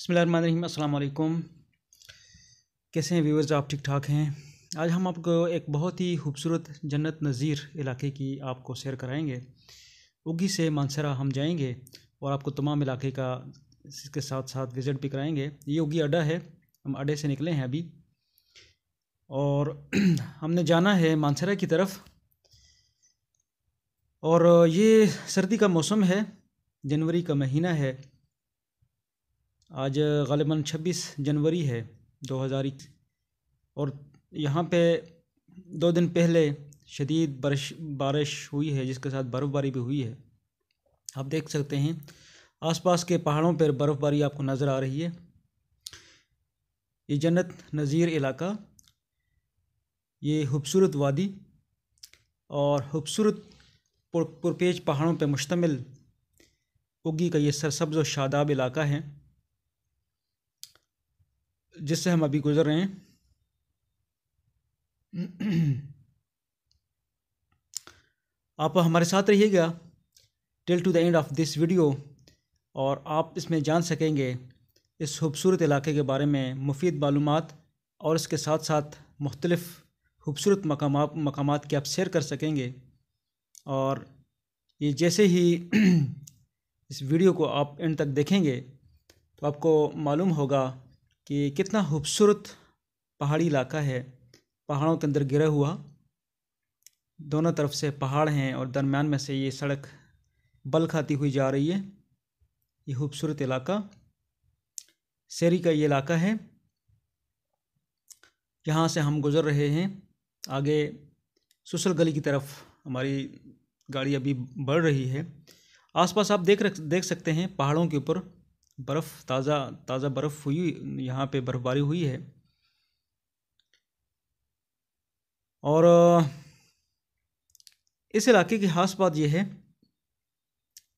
बसमिलकुम कैसे हैं व्यूवर्स आप ठीक ठाक हैं आज हम आपको एक बहुत ही खूबसूरत जन्नत नज़ीर इलाके की आपको सैर कराएंगे उगी से मानसरा हम जाएंगे और आपको तमाम इलाके का इसके साथ साथ विज़िट भी कराएंगे ये उगी अड्डा है हम अड्डे से निकले हैं अभी और हमने जाना है मानसरा की तरफ और ये सर्दी का मौसम है जनवरी का महीना है आज गालिबा छब्बीस जनवरी है दो हज़ार और यहाँ पे दो दिन पहले शदीद बारिश बारिश हुई है जिसके साथ बर्फ़बारी भी हुई है आप देख सकते हैं आसपास के पहाड़ों पर बर्फ़बारी आपको नज़र आ रही है ये जन्नत नज़ीर इलाका ये खूबसूरत वादी और खूबसूरत पुरपेज पहाड़ों पर मुश्तमिल उगी का ये सरसब्ज़ व शादाब इलाका है जिससे हम अभी गुजर रहे हैं आप हमारे साथ रहिएगा till to the end of this video और आप इसमें जान सकेंगे इस खूबसूरत इलाके के बारे में मुफीद मालूम और इसके साथ साथ मुख्तलफ़ खूबसूरत मकाम मकाम की आप शेयर कर सकेंगे और ये जैसे ही इस वीडियो को आप एंड तक देखेंगे तो आपको मालूम होगा कि कितना खूबसूरत पहाड़ी इलाका है पहाड़ों के अंदर गिरा हुआ दोनों तरफ से पहाड़ हैं और दरमियान में से ये सड़क बल खाती हुई जा रही है ये खूबसूरत इलाका शेरी का ये इलाका है यहाँ से हम गुज़र रहे हैं आगे सुसल गली की तरफ हमारी गाड़ी अभी बढ़ रही है आसपास आप देख रख देख सकते हैं पहाड़ों के ऊपर बर्फ़ ताज़ा ताज़ा बर्फ़ हुई यहाँ पे बर्फ़बारी हुई है और इस इलाके की ख़ास बात यह है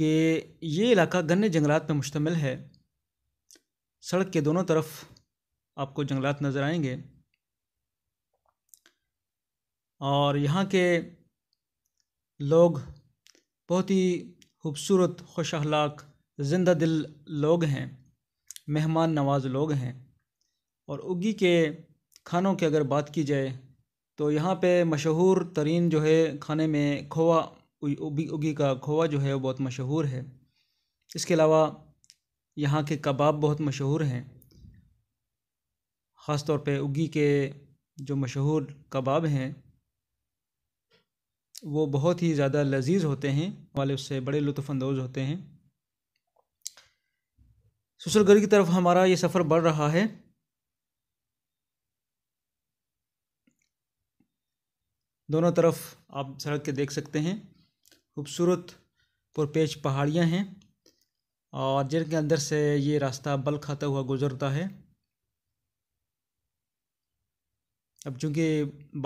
कि ये इलाका गन्ने जंगलात पर मुश्तमिल है सड़क के दोनों तरफ आपको जंगलात नज़र आएंगे और यहाँ के लोग बहुत ही खूबसूरत खुश अखलाक जिंदा दिल लोग हैं मेहमान नवाज लोग हैं और उगी के खानों की अगर बात की जाए तो यहाँ पे मशहूर तरीन जो है खाने में खोवा उगी उगी का खोवा जो है वो बहुत मशहूर है इसके अलावा यहाँ के कबाब बहुत मशहूर हैं ख़ास तौर पे उगी के जो मशहूर कबाब हैं वो बहुत ही ज़्यादा लजीज होते हैं वाले उससे बड़े लुफानंदोज़ होते हैं ससुरगढ़ की तरफ हमारा ये सफ़र बढ़ रहा है दोनों तरफ आप सड़क के देख सकते हैं खूबसूरत पुरपेच पहाड़ियाँ हैं और जिनके अंदर से ये रास्ता बल खाता हुआ गुजरता है अब चूँकि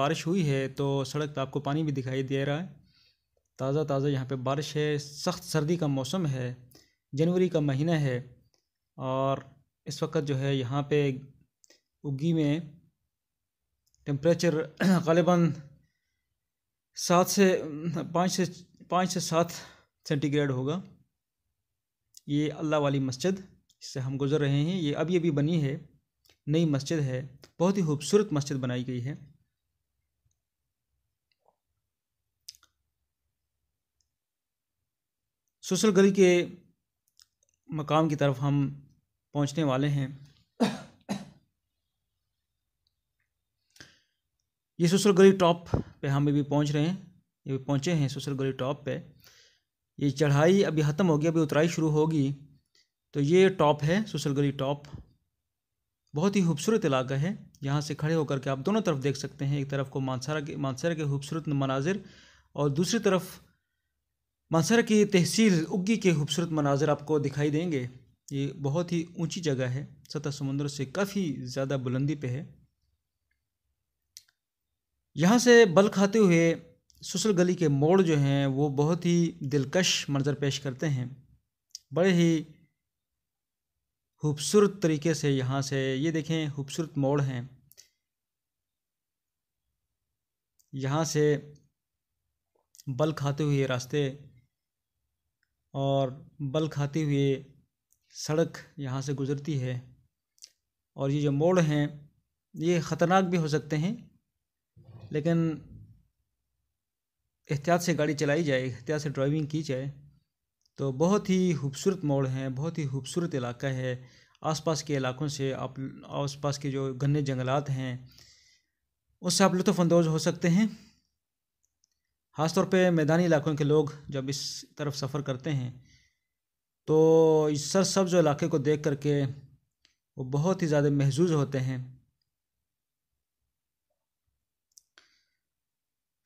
बारिश हुई है तो सड़क पर आपको पानी भी दिखाई दे रहा है ताज़ा ताज़ा यहाँ पे बारिश है सख्त सर्दी का मौसम है जनवरी का महीना है और इस वक्त जो है यहाँ पे उगी में टेम्परेचर गलिबा सात से पाँच से पाँच से सात सेंटीग्रेड होगा ये अल्लाह वाली मस्जिद इससे हम गुज़र रहे हैं ये अभी अभी बनी है नई मस्जिद है बहुत ही खूबसूरत मस्जिद बनाई गई है सुसल गली के मकाम की तरफ हम पहुंचने वाले हैं ये ससुर गली टॉप पे हम अभी पहुंच रहे हैं ये भी पहुंचे हैं ससुर गली टॉप पे ये चढ़ाई अभी ख़त्म होगी अभी उतराई शुरू होगी तो ये टॉप है ससुर गली टॉप बहुत ही खूबसूरत इलाका है यहाँ से खड़े होकर के आप दोनों तरफ देख सकते हैं एक तरफ को मानसरा के मानसरा के खूबसूरत मनाजिर और दूसरी तरफ मानसरा की तहसील उग्गी के खूबसूरत मनाजिर आपको दिखाई देंगे ये बहुत ही ऊंची जगह है सतह समुद्र से काफ़ी ज़्यादा बुलंदी पे है यहाँ से बल खाते हुए सुसल गली के मोड़ जो हैं वो बहुत ही दिलकश मंजर पेश करते हैं बड़े ही खूबसूरत तरीके से यहाँ से ये देखें खूबसूरत मोड़ हैं यहाँ से बल खाते हुए रास्ते और बल खाते हुए सड़क यहाँ से गुज़रती है और ये जो मोड़ हैं ये ख़तरनाक भी हो सकते हैं लेकिन एहतियात से गाड़ी चलाई जाए एहतियात से ड्राइविंग की जाए तो बहुत ही खूबसूरत मोड़ हैं बहुत ही खूबसूरत इलाका है आसपास के इलाकों से आप आसपास के जो घने जंगलात हैं उससे आप लुफानंदोज़ हो सकते हैं ख़ासतौर पे मैदानी इलाकों के लोग जब इस तरफ सफ़र करते हैं तो इस सर सब जो इलाके को देख करके वो बहुत ही ज़्यादा महजूज होते हैं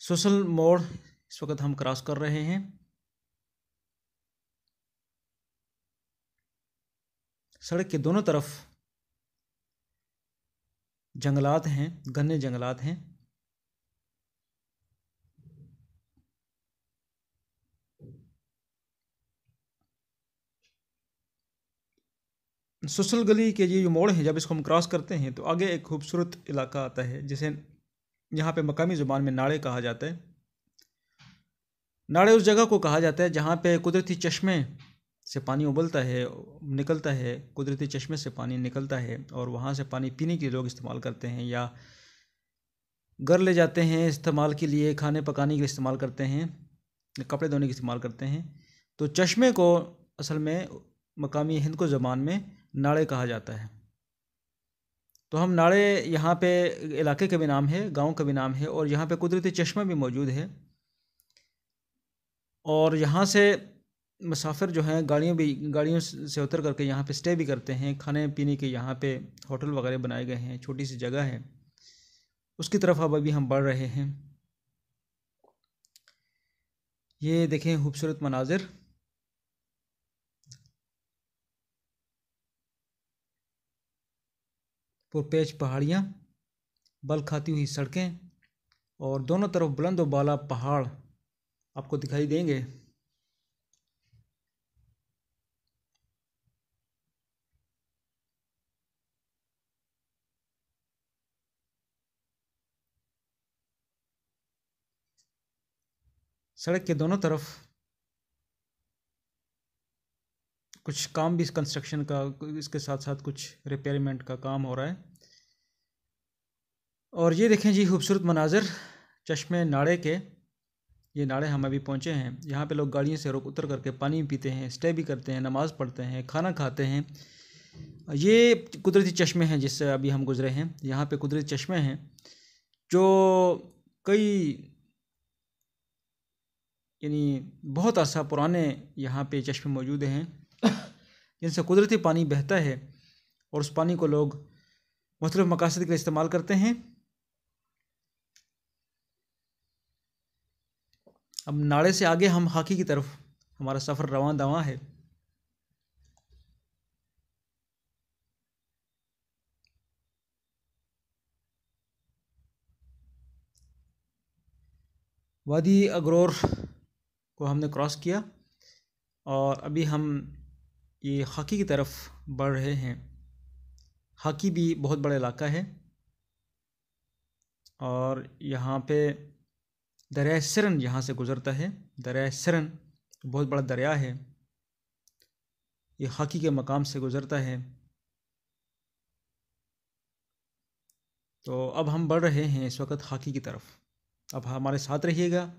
सोशल मोड़ इस वक्त हम क्रॉस कर रहे हैं सड़क के दोनों तरफ जंगलात हैं घने जंगलात हैं सुसल गली के ये जो मोड़ हैं जब इसको हम क्रॉस करते हैं तो आगे एक खूबसूरत इलाका आता है जिसे यहाँ पे मकामी ज़ुबान में नाड़े कहा जाता है नाड़े उस जगह को कहा जाता है जहाँ पे कुदरती चश्मे से पानी उबलता है निकलता है कुदरती चश्मे से पानी निकलता है और वहाँ से पानी पीने के लोग इस्तेमाल करते हैं या घर ले जाते हैं इस्तेमाल के लिए खाने पकाने के इस्तेमाल करते हैं कपड़े धोने के इस्तेमाल करते हैं तो चश्मे को असल में मकामी हिंद को ज़बान में नाड़े कहा जाता है तो हम नाड़े यहाँ पे इलाके का भी नाम है गांव का भी नाम है और यहाँ पे कुदरती चश्मा भी मौजूद है और यहाँ से मुसाफिर जो हैं गाड़ियों भी गाड़ियों से उतर करके यहाँ पे स्टे भी करते हैं खाने पीने के यहाँ पे होटल वगैरह बनाए गए हैं छोटी सी जगह है उसकी तरफ अब अभी हम बढ़ रहे हैं ये देखें खूबसूरत मनाजिर पुरपेच पहाड़ियाँ बल खाती हुई सड़कें और दोनों तरफ बुलंद बाला पहाड़ आपको दिखाई देंगे सड़क के दोनों तरफ कुछ काम भी कंस्ट्रक्शन का इसके साथ साथ कुछ रिपेयरमेंट का काम हो रहा है और ये देखें जी खूबसूरत मनाजर चश्मे नाड़े के ये नाड़े हम अभी पहुँचे हैं यहाँ पे लोग गाड़ियों से रुक उतर करके पानी भी पीते हैं स्टे भी करते हैं नमाज़ पढ़ते हैं खाना खाते हैं ये कुदरती चश्मे हैं जिससे अभी हम गुज़रे हैं यहाँ पे कुदरती चश्मे हैं जो कई यानी बहुत अरसा पुराने यहाँ पे चश्मे मौजूद हैं जिनसे कुदरती पानी बहता है और उस पानी को लोग मुख्तलिफ मकासद के लिए इस्तेमाल करते हैं अब नाड़े से आगे हम हाकी की तरफ हमारा सफ़र रवान दवा है वादी अगरोर को हमने क्रॉस किया और अभी हम ये हॉकी की तरफ बढ़ रहे हैं हॉकी भी बहुत बड़ा इलाका है और यहाँ पे दरिया सरन यहाँ से गुज़रता है दरिया सरन बहुत बड़ा दरिया है ये हॉकी के मकाम से गुज़रता है तो अब हम बढ़ रहे हैं इस वक्त हॉकी की तरफ अब हमारे साथ रहिएगा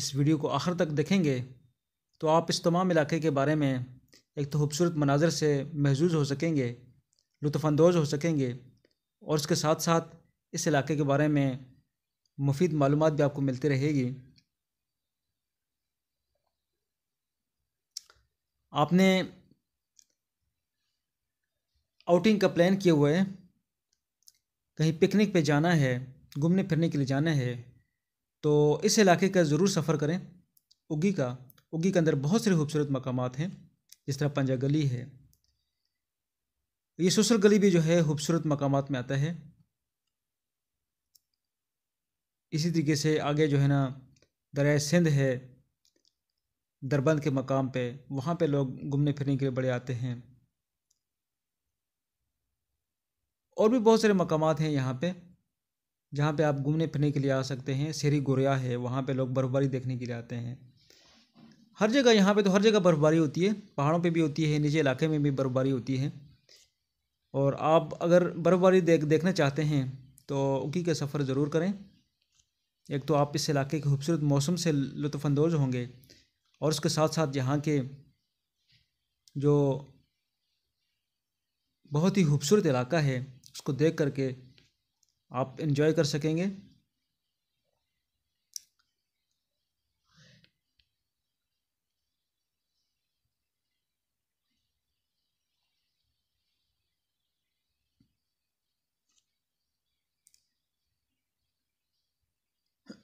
इस वीडियो को आखिर तक देखेंगे तो आप इस तमाम इलाके के बारे में एक तो खूबसूरत मनाजर से महजूज हो सकेंगे लुफानंदोज हो सकेंगे और उसके साथ साथ इस इलाके के बारे में मुफीद मालूम भी आपको मिलती रहेगी आपने आउटिंग का प्लान किए हुए कहीं पिकनिक पे जाना है घूमने फिरने के लिए जाना है तो इस इलाके का ज़रूर सफ़र करें उगी का उगी के अंदर बहुत सारे खूबसूरत मकाम हैं जिस तरह पंजा गली है ये सुसर गली भी जो है खूबसूरत मकाम में आता है इसी तरीके से आगे जो है ना दरिया सिंध है दरबंद के मकाम पे वहाँ पे लोग घूमने फिरने के लिए बड़े आते हैं और भी बहुत सारे मकाम हैं यहाँ पे जहाँ पे आप घूमने फिरने के लिए आ सकते हैं शेरी गुरिया है वहाँ पे लोग बर्फबारी देखने के लिए आते हैं हर जगह यहाँ पे तो हर जगह बर्फ़बारी होती है पहाड़ों पे भी होती है निचले इलाके में भी बर्फ़बारी होती है और आप अगर बर्फ़बारी देख देखना चाहते हैं तो उकी का सफ़र ज़रूर करें एक तो आप इस इलाके के खूबसूरत मौसम से लुफानंदोज होंगे और उसके साथ साथ यहाँ के जो बहुत ही खूबसूरत इलाका है उसको देख करके आप इन्जॉय कर सकेंगे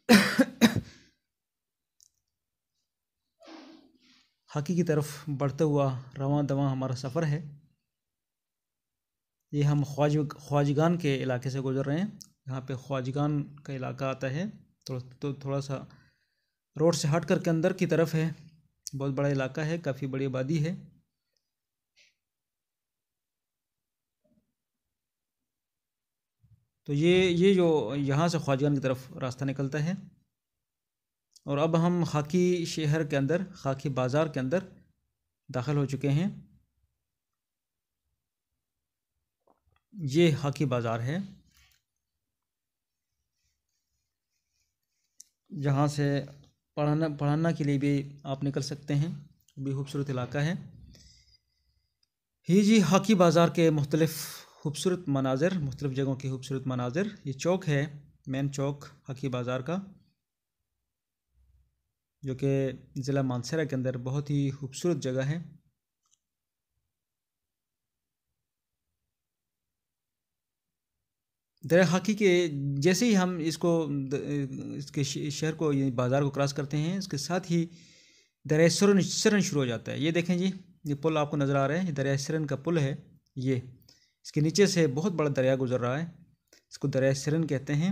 हॉकी की तरफ बढ़ता हुआ रवा दवा हमारा सफ़र है ये हम ख्वाज ख्वाजगान के इलाके से गुजर रहे हैं यहाँ पे ख्वाजगान का इलाका आता है तो तो थोड़ा सा रोड से हट कर के अंदर की तरफ है बहुत बड़ा इलाका है काफ़ी बड़ी आबादी है तो ये हाँ। ये जो यहाँ से ख्वाजगान की तरफ रास्ता निकलता है और अब हम खाकी शहर के अंदर खाकी बाज़ार के अंदर दाखिल हो चुके हैं ये हाकी बाज़ार है जहाँ से पढ़ाना पढ़ाना के लिए भी आप निकल सकते हैं भी खूबसूरत इलाका है ही जी हाकी बाज़ार के मुख्तलिफ़ खूबसूरत मनाजिर मुख्तु जगहों के खूबसूरत मनाजिर ये चौक है मेन चौक हकी बाज़ार का जो कि ज़िला मानसरा के अंदर बहुत ही खूबसूरत जगह है दर हाकी के जैसे ही हम इसको इसके शहर को यानी बाज़ार को क्रॉस करते हैं इसके साथ ही दरिया सरन शुरू हो जाता है ये देखें जी ये पुल आपको नज़र आ रहा है दरिया सरन का पुल है ये इसके नीचे से बहुत बड़ा दरिया गुजर रहा है इसको दरिया सिरन कहते हैं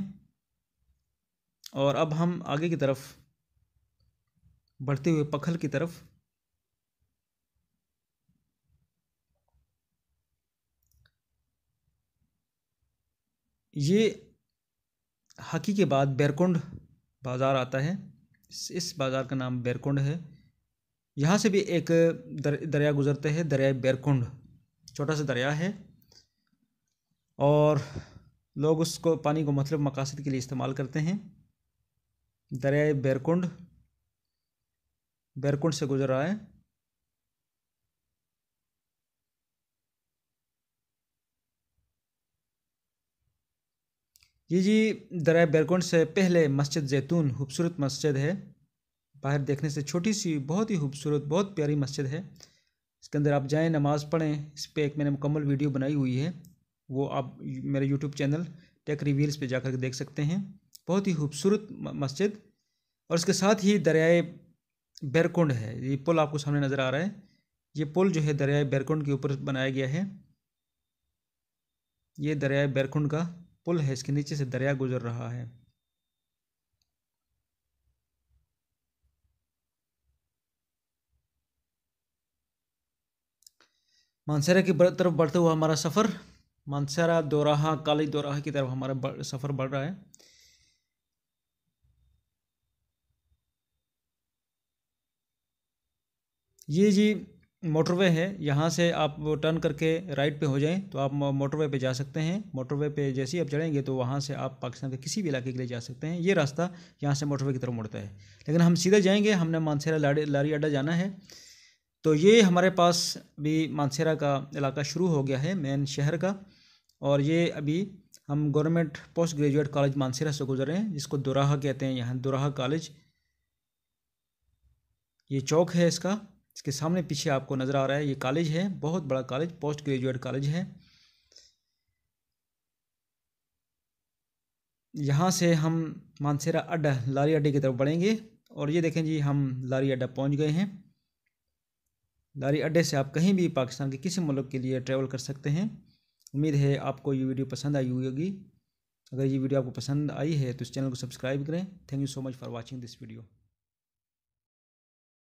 और अब हम आगे की तरफ बढ़ते हुए पखल की तरफ ये हाकी के बाद बैरकुंड बाज़ार आता है इस बाज़ार का नाम बैरकुंड है यहाँ से भी एक दर, दरिया गुजरते हैं दरिया बैरकुंड छोटा सा दरिया है और लोग उसको पानी को मतलब मकासद के लिए इस्तेमाल करते हैं दरियाए बैरकुंड बैरकुंड से गुजर रहा है ये जी दरिया बैरकुंड से पहले मस्जिद जैतून खूबसूरत मस्जिद है बाहर देखने से छोटी सी बहुत ही खूबसूरत बहुत प्यारी मस्जिद है इसके अंदर आप जाएं नमाज़ पढ़ें इस पर एक मैंने मुकम्मल वीडियो बनाई हुई है वो आप मेरे यूट्यूब चैनल टेक रिवील्स पे जाकर के देख सकते हैं बहुत ही खूबसूरत मस्जिद और इसके साथ ही दरियाए बैरकुंड है ये पुल आपको सामने नज़र आ रहा है ये पुल जो है दरियाए बैरकुंड के ऊपर बनाया गया है ये दरियाए बैरकुंड का पुल है इसके नीचे से दरिया गुजर रहा है मानसरा की तरफ बढ़ते हुआ हमारा सफ़र मानसरा दोराहा काली दोराहा की तरफ हमारा सफ़र बढ़ रहा है ये जी मोटरवे है यहाँ से आप टर्न करके राइट पे हो जाएं तो आप मोटरवे पे जा सकते हैं मोटरवे पे जैसे ही आप चढ़ेंगे तो वहाँ से आप पाकिस्तान के किसी भी इलाके के लिए जा सकते हैं ये रास्ता यहाँ से मोटरवे की तरफ मुड़ता है लेकिन हम सीधे जाएंगे हमने मानसेरा लाड़ी लारी अड्डा जाना है तो ये हमारे पास भी मानसेरा का इलाका शुरू हो गया है मेन शहर का और ये अभी हम government post graduate college Mansehra से गुजर रहे हैं जिसको दुराहा कहते हैं यहाँ दुराहा कॉलेज ये चौक है इसका इसके सामने पीछे आपको नज़र आ रहा है ये कॉलेज है बहुत बड़ा कॉलेज पोस्ट ग्रेजुएट कॉलेज है यहाँ से हम मानसेरा अड्डा लारी अड्डे की तरफ बढ़ेंगे और ये देखें जी हम लारी अड्डा पहुँच गए हैं लारी अड्डे से आप कहीं भी पाकिस्तान के किसी मुल्क के लिए ट्रैवल कर सकते हैं उम्मीद है आपको ये वीडियो पसंद आई हुई होगी अगर ये वीडियो आपको पसंद आई है तो इस चैनल को सब्सक्राइब करें thank you so much for watching this video